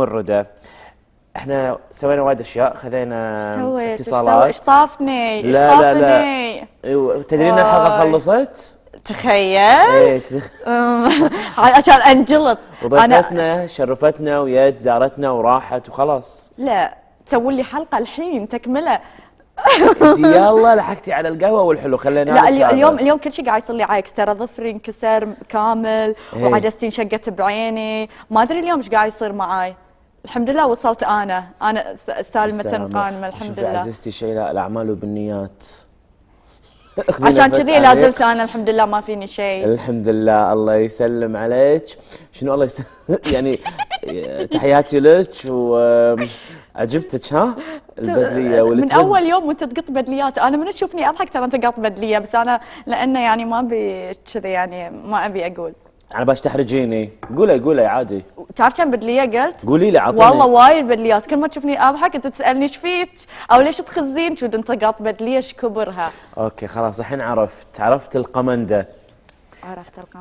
الردى احنا سوينا وايد اشياء خذينا سويت اتصالات ايش طافني ايش طافني لا لا أيوة، تدرين الحلقه خلصت؟ تخيل إيه، عشان انجلط وضيفتنا أنا... شرفتنا ويد زارتنا وراحت وخلاص لا تسوي لي حلقه الحين تكمله يلا لحقتي على القهوه والحلو خلينا لا اليوم اليوم, اليوم كل شيء قاعد يصير لي عكس ترى ظفري انكسر كامل إيه. وعدستي انشقت بعيني ما ادري اليوم ايش قاعد يصير معاي الحمد لله وصلت انا انا سالمه قائمه الحمد لله عزيزتي شيلاء الاعمال بالنيات عشان كذي لا زلت انا الحمد لله ما فيني شيء الحمد لله الله يسلم عليك شنو الله يسلم يعني تحياتي لك وعجبتك ها البدليه والترند من اول يوم وانت تقط بدليات انا من تشوفني اضحك ترى انت قط بدليه بس انا لانه يعني ما ابي كذي يعني ما ابي اقول على باش تحرجيني قولي قولي عادي تعرف كم بدليه قلت؟ قولي لي عطيني والله وايد بدليات كل ما تشوفني اضحك انت تسالني ايش فيك؟ او ليش تخزين شو انت قاط بدليه ايش كبرها؟ اوكي خلاص الحين عرفت عرفت القمنده عرفت القمنده